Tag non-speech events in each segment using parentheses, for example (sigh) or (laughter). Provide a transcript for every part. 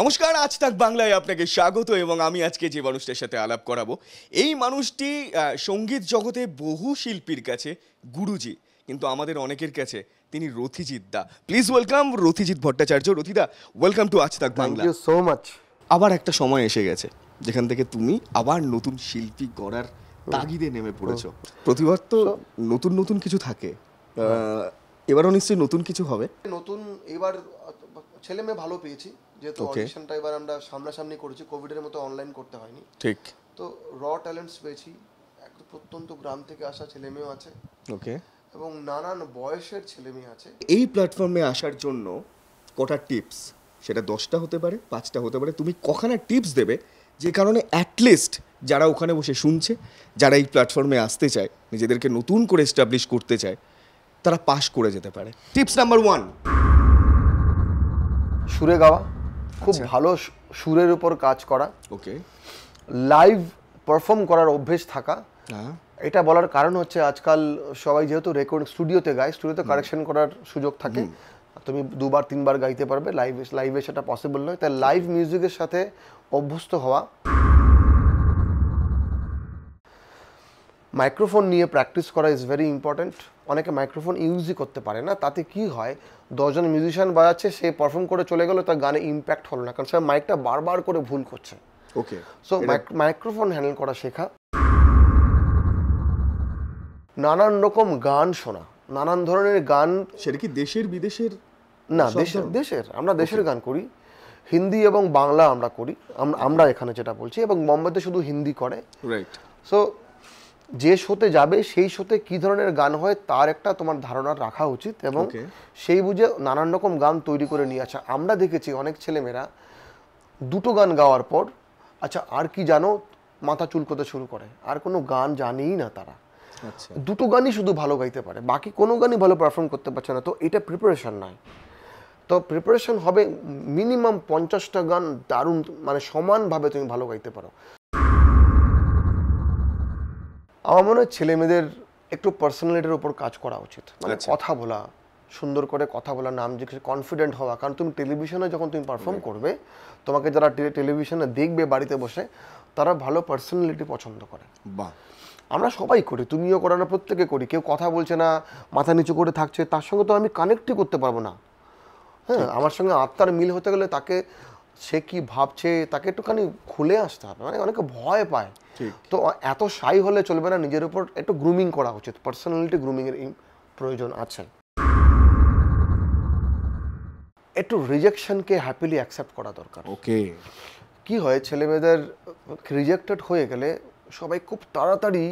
নমস্কার আজ তাক বাংলায় আপনাকে স্বাগত এবং আমি আজকে যে মানুষটার সাথে আলাপ করাবো এই মানুষটি সঙ্গীত জগতে বহু শিল্পীর কাছে গুরুজি কিন্তু আমাদের অনেকের কাছে তিনি রথিজিৎ দা প্লিজ ওয়েলকাম রথিজিৎ ভট্টাচার্য রথিদা welcome to Aaj Tak Bangla so much আবার একটা সময় এসে গেছে যেখান থেকে তুমি আবার নতুন শিল্পী গড়ার তাগিদে নেমে পড়েছ প্রতিবার তো নতুন নতুন কিছু থাকে এবারও নিশ্চয়ই নতুন কিছু হবে নতুন এবার ছেলে মেয়ে ভালো পেয়েছি যেহেতু অডিশনটা এবার আমরা সামনাসামনি করেছি কোভিডের মতো অনলাইন করতে হয়নি ঠিক তো র ট্যালেন্টস পেয়েছি একদম প্রত্যন্ত গ্রাম থেকে আসা ছেলে মেয়েও আছে ওকে এবং নানান বয়সের ছেলে মেয়ে আছে এই প্ল্যাটফর্মে আসার জন্য কটা টিপস সেটা দশটা হতে পারে পাঁচটা হতে পারে তুমি কখানা টিপস দেবে যে কারণে অ্যাটলিস্ট যারা ওখানে বসে শুনছে যারা এই প্ল্যাটফর্মে আসতে চায় নিজেদেরকে নতুন করে এস্টাবলিশ করতে চায় তারা পাশ করে যেতে পারে টিপস নাম্বার ওয়ান সুরে গাওয়া খুব আচ্ছা। ভালো সুরের উপর কাজ করা ওকে লাইভ পারফর্ম করার অভ্যেস থাকা হ্যাঁ। এটা বলার কারণ হচ্ছে আজকাল সবাই যেহেতু রেকর্ড স্টুডিওতে গায় স্টুডিওতে কারেকশন করার সুযোগ থাকে তুমি দুবার তিনবার গাইতে পারবে লাইভ লাইভে সেটা পসিবল নয় তাই লাইভ মিউজিকের সাথে অভ্যস্ত হওয়া মাইক্রোফোন নিয়ে প্র্যাকটিস করা ইজ ভেরি ইম্পর্ট্যান্ট অনেকে মাইক্রোফোন ইউজই করতে পারে না তাতে কি হয় দশজন মিউজিশিয়ান বাজাচ্ছে সে পারফর্ম করে চলে গেলো তার গানে ইম্প্যাক্ট হলো না কারণ সে মাইকটা বারবার করে ভুল করছে ওকে সো মাইক্রোফোন হ্যান্ডেল করা শেখা নানান রকম গান শোনা নানান ধরনের গান সেটা কি দেশের বিদেশের না দেশের দেশের আমরা দেশের গান করি হিন্দি এবং বাংলা আমরা করি আমরা এখানে যেটা বলছি এবং বোম্বেতে শুধু হিন্দি করে রাইট সো যে শোতে যাবে সেই শোতে কি ধরনের গান হয় তার একটা তোমার ধারণা রাখা উচিত এবং সেই বুঝে নানান রকম গান তৈরি করে নিয়ে আসা আমরা দেখেছি অনেক ছেলেমেয়েরা দুটো গান গাওয়ার পর আচ্ছা আর কি জানো মাথা চুলকোতে শুরু করে আর কোনো গান জানেই না তারা আচ্ছা। দুটো গানই শুধু ভালো গাইতে পারে বাকি কোনো গানই ভালো পারফর্ম করতে পারছে না তো এটা প্রিপারেশন নয় তো প্রিপারেশন হবে মিনিমাম পঞ্চাশটা গান দারুণ মানে সমানভাবে তুমি ভালো গাইতে পারো আমার মনে হয় ছেলে মেয়েদের একটু পার্সোনালিটির ওপর কাজ করা উচিত মানে আচ্ছা। কথা বলা সুন্দর করে কথা বলা নাম জিজ্ঞেস কনফিডেন্ট হওয়া কারণ তুমি টেলিভিশনে যখন তুমি পারফর্ম করবে তোমাকে যারা টেলিভিশনে দেখবে বাড়িতে বসে তারা ভালো পার্সোনালিটি পছন্দ করে বাহ আমরা সবাই করি তুমিও করো না প্রত্যেকে করি কেউ কথা বলছে না মাথা নিচু করে থাকছে তার সঙ্গে তো আমি কানেক্টই করতে পারবো না হ্যাঁ আমার সঙ্গে আত্মার মিল হতে গেলে তাকে সে কি ভাবছে তাকে একটুখানি খুলে আসতে হবে মানে অনেকে ভয় পায় তো এত সাই হলে চলবে না নিজের উপর একটু গ্রুমিং করা উচিত পার্সোনালিটি গ্রুমিংয়ের প্রয়োজন আছে একটু রিজেকশনকে হ্যাপিলি অ্যাকসেপ্ট করা দরকার ওকে কি হয় ছেলেমেয়েদের রিজেক্টেড হয়ে গেলে সবাই খুব তাড়াতাড়ি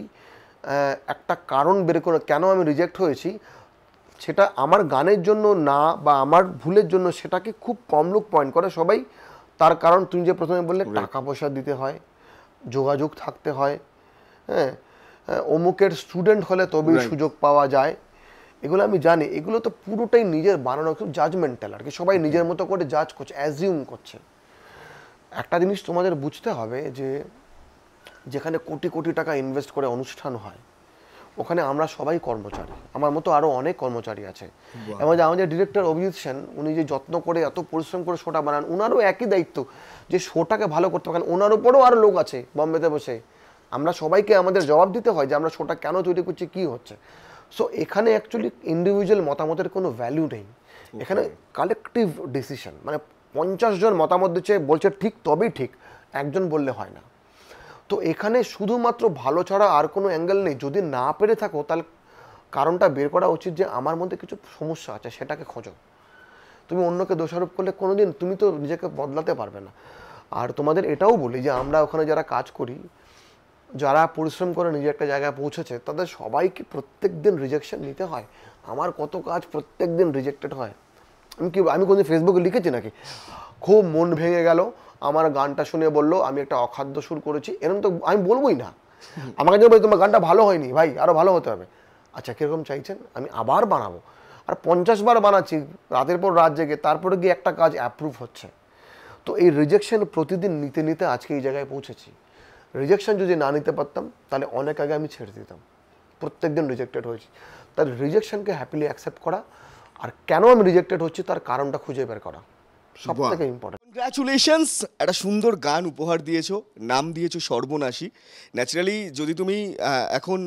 একটা কারণ বের করে কেন আমি রিজেক্ট হয়েছি সেটা আমার গানের জন্য না বা আমার ভুলের জন্য সেটাকে খুব কম লোক পয়েন্ট করে সবাই তার কারণ তুমি যে প্রথমে বললে টাকা পয়সা দিতে হয় যোগাযোগ থাকতে হয় হ্যাঁ, হ্যাঁ অমুকের স্টুডেন্ট হলে তবেই সুযোগ পাওয়া যায় এগুলো আমি জানি এগুলো তো পুরোটাই নিজের বানানো খুব জাজমেন্টাল আর কি সবাই নিজের মতো করে জাজ করছে অ্যাজিউম করছে একটা জিনিস তোমাদের বুঝতে হবে যে যেখানে কোটি কোটি টাকা ইনভেস্ট করে অনুষ্ঠান হয় ওখানে আমরা সবাই কর্মচারী আমার মতো আরও অনেক কর্মচারী আছে এবং আমাদের ডিরেক্টর অভিজিৎ সেন উনি যে যত্ন করে এত পরিশ্রম করে শোটা বানান ওনারও একই দায়িত্ব যে শোটাকে ভালো করতে পারেন ওনার উপরও আরো লোক আছে বম্বেতে বসে আমরা সবাইকে আমাদের জবাব দিতে হয় যে আমরা শোটা কেন তৈরি করছি কি হচ্ছে সো এখানে অ্যাকচুয়ালি ইন্ডিভিজুয়াল মতামতের কোনো ভ্যালু নেই এখানে কালেকটিভ ডিসিশন মানে পঞ্চাশ জন মতামত দিচ্ছে বলছে ঠিক তবেই ঠিক একজন বললে হয় না তো এখানে শুধুমাত্র ভালো ছাড়া আর কোনো অ্যাঙ্গেল নেই যদি না পেরে থাকো তাহলে কারণটা বের করা উচিত যে আমার মধ্যে কিছু সমস্যা আছে সেটাকে খোঁজো তুমি অন্যকে দোষারোপ করলে কোনো দিন তুমি তো নিজেকে বদলাতে পারবে না আর তোমাদের এটাও বলি যে আমরা ওখানে যারা কাজ করি যারা পরিশ্রম করে নিজের একটা জায়গায় পৌঁছেছে তাদের সবাইকে প্রত্যেক দিন রিজেকশন নিতে হয় আমার কত কাজ প্রত্যেক দিন রিজেক্টেড হয় আমি কি আমি কোনো ফেসবুকে লিখেছি নাকি খুব মন ভেঙে গেল আমার গানটা শুনে বললো আমি একটা অখাদ্য সুর করেছি এরকম তো আমি বলবোই না আমাকে যদি বলি তোমার গানটা ভালো হয়নি ভাই আরও ভালো হতে হবে আচ্ছা কীরকম চাইছেন আমি আবার বানাবো আর পঞ্চাশ বার বানাচ্ছি রাতের পর রাত জেগে তারপরে গিয়ে একটা কাজ অ্যাপ্রুভ হচ্ছে তো এই রিজেকশন প্রতিদিন নিতে নিতে আজকে এই জায়গায় পৌঁছেছি রিজেকশন যদি না নিতে পারতাম তাহলে অনেক আগে আমি ছেড়ে দিতাম প্রত্যেক দিন রিজেক্টেড হয়েছি তার রিজেকশনকে হ্যাপিলি অ্যাকসেপ্ট করা আর কেন আমি রিজেক্টেড হচ্ছি তার কারণটা খুঁজে বের করা সব ইম্পর্টেন্ট কনগ্রাচুলেশনস একটা সুন্দর গান উপহার দিয়েছো নাম দিয়েছো সর্বনাশী ন্যাচারালি যদি তুমি এখন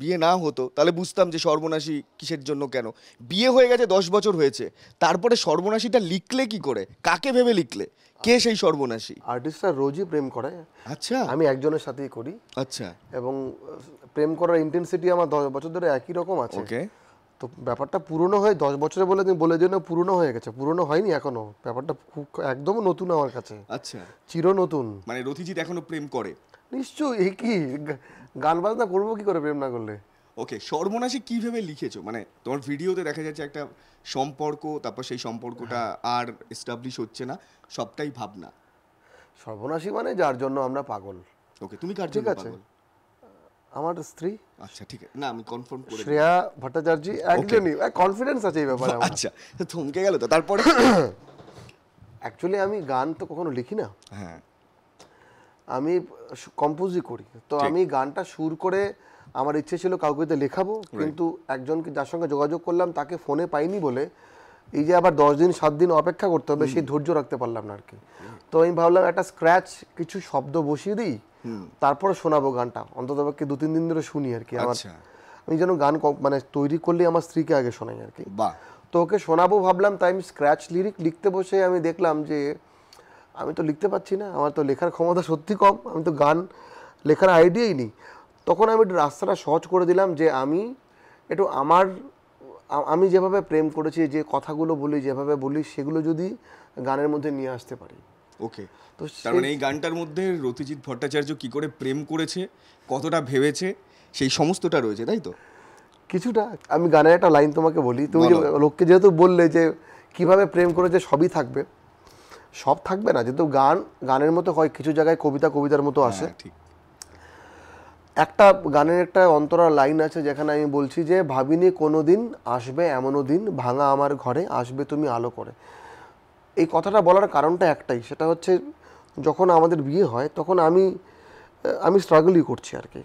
বিয়ে না হতো তাহলে বুঝতাম যে সর্বনাশী কিসের জন্য কেন বিয়ে হয়ে গেছে দশ বছর হয়েছে তারপরে সর্বনাশীটা লিখলে কি করে কাকে ভেবে লিখলে কে সেই সর্বনাশী আর্টিস্টরা রোজই প্রেম করে আচ্ছা আমি একজনের সাথেই করি আচ্ছা এবং প্রেম করার ইন্টেন্সিটি আমার দশ বছর ধরে একই রকম আছে ওকে তো ব্যাপারটা পুরনো হয়ে দশ বছরে বলে তুমি বলে দিও পুরনো হয়ে গেছে পুরনো হয়নি এখনো ব্যাপারটা খুব একদম নতুন আমার কাছে আচ্ছা চির নতুন মানে রথিজিৎ এখনো প্রেম করে নিশ্চয়ই এ কি গান বাজনা করবো কি করে প্রেম না করলে ওকে সর্বনাশী কিভাবে লিখেছো মানে তোমার ভিডিওতে দেখা যাচ্ছে একটা সম্পর্ক তারপর সেই সম্পর্কটা আর এস্টাবলিশ হচ্ছে না সবটাই ভাবনা সর্বনাশী মানে যার জন্য আমরা পাগল ওকে তুমি কার জন্য পাগল আমার স্ত্রী আচ্ছা ঠিক আছে না আমি কনফার্ম করে শ্রেয়া ভট্টাচার্য একজনই কনফিডেন্স আছে এই ব্যাপারে আচ্ছা থমকে গেল তো তারপরে অ্যাকচুয়ালি আমি গান তো কখনো লিখি না হ্যাঁ আমি কম্পোজই করি তো আমি গানটা সুর করে আমার ইচ্ছে ছিল কাউকে লেখাবো কিন্তু একজনকে যার সঙ্গে যোগাযোগ করলাম তাকে ফোনে পাইনি বলে এই যে আবার দশ দিন সাত দিন অপেক্ষা করতে হবে সেই ধৈর্য রাখতে পারলাম না আর কি তো আমি ভাবলাম একটা স্ক্র্যাচ কিছু শব্দ বসিয়ে দিই তারপরে শোনাবো গানটা অন্তত পক্ষে দু তিন দিন ধরে শুনি আর কি আমার আচ্ছা। আমি যেন গান মানে তৈরি করলে আমার স্ত্রীকে আগে শোনাই আর কি তো ওকে শোনাবো ভাবলাম তাই আমি স্ক্র্যাচ লিরিক লিখতে বসে আমি দেখলাম যে আমি তো লিখতে পারছি না আমার তো লেখার ক্ষমতা সত্যি কম আমি তো গান লেখার আইডিয়াই নেই তখন আমি রাস্তাটা সহজ করে দিলাম যে আমি একটু আমার আমি যেভাবে প্রেম করেছি যে কথাগুলো বলি যেভাবে বলি সেগুলো যদি গানের মধ্যে নিয়ে আসতে পারি ওকে তো তার মানে এই গানটার মধ্যে রতিজিৎ ভট্টাচার্য কি করে প্রেম করেছে কতটা ভেবেছে সেই সমস্তটা রয়েছে তাই তো কিছুটা আমি গানের একটা লাইন তোমাকে বলি তুমি লোককে যেহেতু বললে যে কিভাবে প্রেম করেছে সবই থাকবে সব থাকবে না যেহেতু গান গানের মতো হয় কিছু জায়গায় কবিতা কবিতার মতো আসে হ্যাঁ, ঠিক একটা গানের একটা অন্তরা লাইন আছে যেখানে আমি বলছি যে ভাবিনি কোনো দিন আসবে এমনও দিন ভাঙা আমার ঘরে আসবে তুমি আলো করে এই কথাটা বলার কারণটা একটাই সেটা হচ্ছে যখন আমাদের বিয়ে হয় তখন আমি আমি স্ট্রাগলই করছি আর কি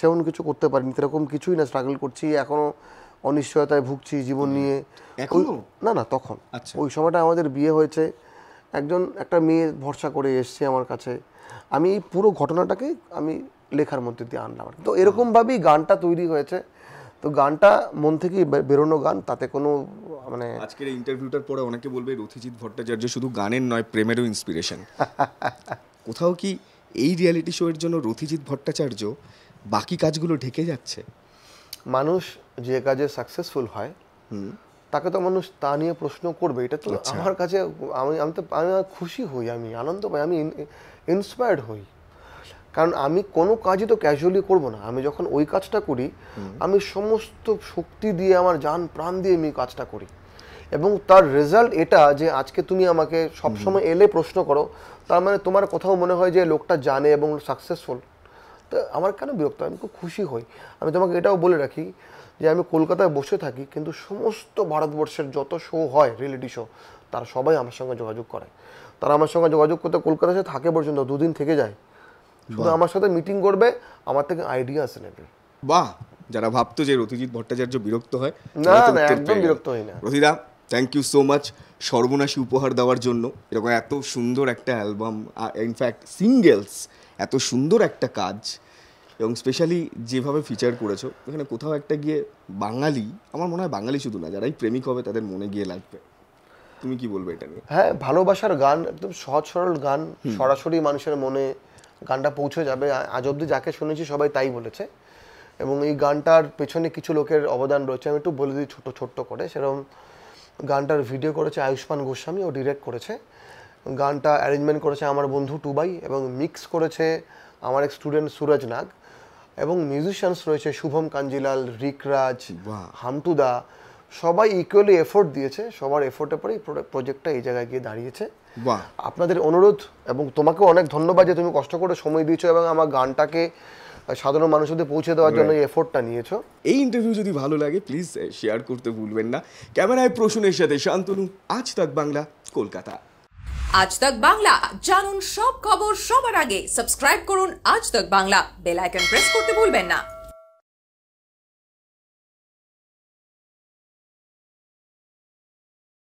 সেমন কিছু করতে পারিনি সেরকম কিছুই না স্ট্রাগল করছি এখনও অনিশ্চয়তায় ভুগছি জীবন নিয়ে না না তখন আচ্ছা। ওই সময়টা আমাদের বিয়ে হয়েছে একজন একটা মেয়ে ভরসা করে এসছে আমার কাছে আমি এই পুরো ঘটনাটাকে আমি লেখার মধ্যে দিয়ে আনলাম তো এরকমভাবেই গানটা তৈরি হয়েছে তো গানটা মন থেকে বেরোনো গান তাতে কোনো মানে আজকের ইন্টারভিউটার পরে অনেকে বলবে রথিজিৎ ভট্টাচার্য শুধু গানের নয় প্রেমেরও ইন্সপিরেশন (laughs) কোথাও কি এই রিয়ালিটি শো এর জন্য রথিজিৎ ভট্টাচার্য বাকি কাজগুলো ঢেকে যাচ্ছে মানুষ যে কাজে সাকসেসফুল হয় তাকে তো মানুষ তা নিয়ে প্রশ্ন করবে এটা তো আচ্ছা। আমার কাছে আমি আমি তো আমি খুশি হই আমি আনন্দ পাই আমি ইন্সপায়ার্ড হই কারণ আমি কোনো কাজই তো ক্যাজুয়ালি করব না আমি যখন ওই কাজটা করি আমি সমস্ত শক্তি দিয়ে আমার যান প্রাণ দিয়ে আমি কাজটা করি এবং তার রেজাল্ট এটা যে আজকে তুমি আমাকে সবসময় এলে প্রশ্ন করো তার মানে তোমার কোথাও মনে হয় যে লোকটা জানে এবং সাকসেসফুল তো আমার কেন বিরক্ত আমি খুব খুশি হই আমি তোমাকে এটাও বলে রাখি যে আমি কলকাতায় বসে থাকি কিন্তু সমস্ত ভারতবর্ষের যত শো হয় রিয়েলিটি শো তারা সবাই আমার সঙ্গে যোগাযোগ করে তারা আমার সঙ্গে যোগাযোগ করতে কলকাতায় থাকে পর্যন্ত দুদিন থেকে যায় শুধু আমার সাথে মিটিং করবে আমার থেকে আইডিয়া আইডিয়াস নেবে বাহ যারা ভাবতো যে রতিজিৎ ভট্টাচার্য বিরক্ত হয় না না একদম বিরক্ত হই না রতিদা থ্যাংক ইউ সো মাচ সর্বনাশী উপহার দেওয়ার জন্য এরকম এত সুন্দর একটা অ্যালবাম ইনফ্যাক্ট সিঙ্গেলস এত সুন্দর একটা কাজ এবং স্পেশালি যেভাবে ফিচার করেছো এখানে কোথাও একটা গিয়ে বাঙালি আমার মনে হয় বাঙালি শুধু না যারাই প্রেমিক হবে তাদের মনে গিয়ে লাগবে তুমি কি বলবে এটা নিয়ে হ্যাঁ ভালোবাসার গান একদম সহজ সরল গান সরাসরি মানুষের মনে গানটা পৌঁছে যাবে আজ অব্দি যাকে শুনেছি সবাই তাই বলেছে এবং এই গানটার পেছনে কিছু লোকের অবদান রয়েছে আমি একটু বলে দিই ছোট ছোট্ট করে সেরকম গানটার ভিডিও করেছে আয়ুষ্মান গোস্বামী ও ডিরেক্ট করেছে গানটা অ্যারেঞ্জমেন্ট করেছে আমার বন্ধু টুবাই এবং মিক্স করেছে আমার এক স্টুডেন্ট সুরজ নাগ এবং মিউজিশিয়ানস রয়েছে শুভম কাঞ্জিলাল রিকরাজ হামটুদা সবাই ইকুয়ালি এফোর্ট দিয়েছে সবার এফোর্টের পরেই প্রজেক্টটা এই জায়গায় গিয়ে দাঁড়িয়েছে আপনাদের অনুরোধ এবং তোমাকে অনেক ধন্যবাদ যে তুমি কষ্ট করে সময় দিয়েছো এবং আমার গানটাকে সাধারণ মানুষদের পৌঁছে দেওয়ার জন্য এফোর্টটা নিয়েছো এই ইন্টারভিউ যদি ভালো লাগে প্লিজ শেয়ার uh, করতে ভুলবেন না ক্যামেরায় প্রসূনের সাথে শান্তনু আজ তাক বাংলা কলকাতা আজ তাক বাংলা জানুন সব খবর সবার আগে সাবস্ক্রাইব করুন আজ Tak Bangla bell icon press করতে ভুলবেন না